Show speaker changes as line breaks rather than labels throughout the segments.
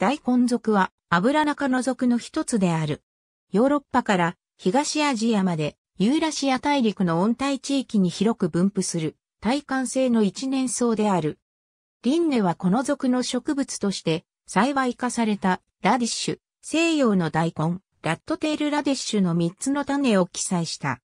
大根属はアブラナ科の属の一つである。ヨーロッパから東アジアまでユーラシア大陸の温帯地域に広く分布する耐寒性の一年草である。リンネはこの属の植物として栽培化されたラディッシュ、西洋の大根、ラットテールラディッシュの3つの種を記載した。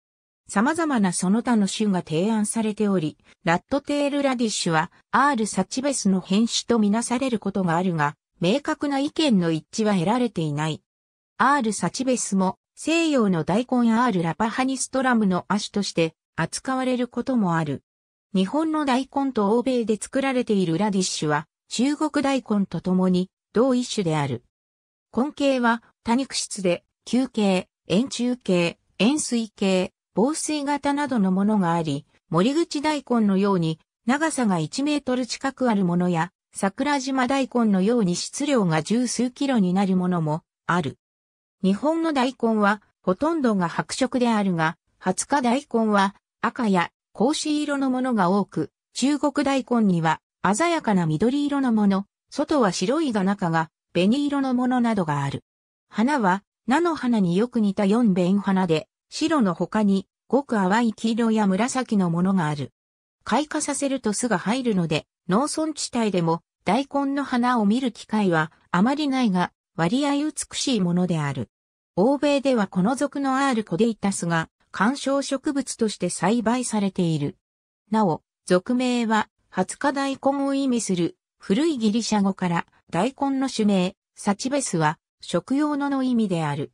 様々なその他の種が提案されており、ラットテールラディッシュは R. サチベスの変種とみなされることがあるが、明確な意見の一致は得られていない。R. サチベスも西洋の大根 R. ラパハニストラムの亜種として扱われることもある。日本の大根と欧米で作られているラディッシュは中国大根と共に同一種である。根茎は多肉質で球形、円柱形、円錐形、防水型などのものがあり、森口大根のように長さが1メートル近くあるものや桜島大根のように質量が十数キロになるものもある。日本の大根はほとんどが白色であるが、20日大根は赤や格子色のものが多く、中国大根には鮮やかな緑色のもの、外は白いが中が紅色のものなどがある。花は菜の花によく似た四弁花で、白の他にごく淡い黄色や紫のものがある。開花させると巣が入るので、農村地帯でも大根の花を見る機会はあまりないが割合美しいものである。欧米ではこの属の R コデイタスが観賞植物として栽培されている。なお、属名は20日大根を意味する古いギリシャ語から大根の種名、サチベスは食用のの意味である。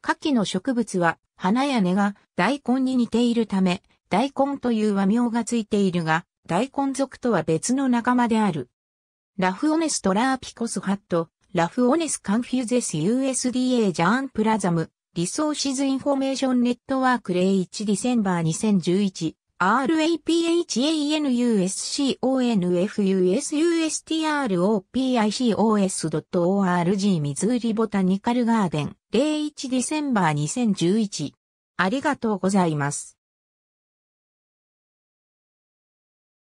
下記の植物は花や根が大根に似ているため、大根という和名がついているが、大根族とは別の仲間である。ラフオネストラーピコスハット、ラフオネスカンフューゼス USDA ジャーンプラザム、リソーシズインフォメーションネットワーク01ディセンバー2011、raphanusconfusustropicos.org ミズーリボタニカルガーデン01ディセンバー2011ありがとうございます。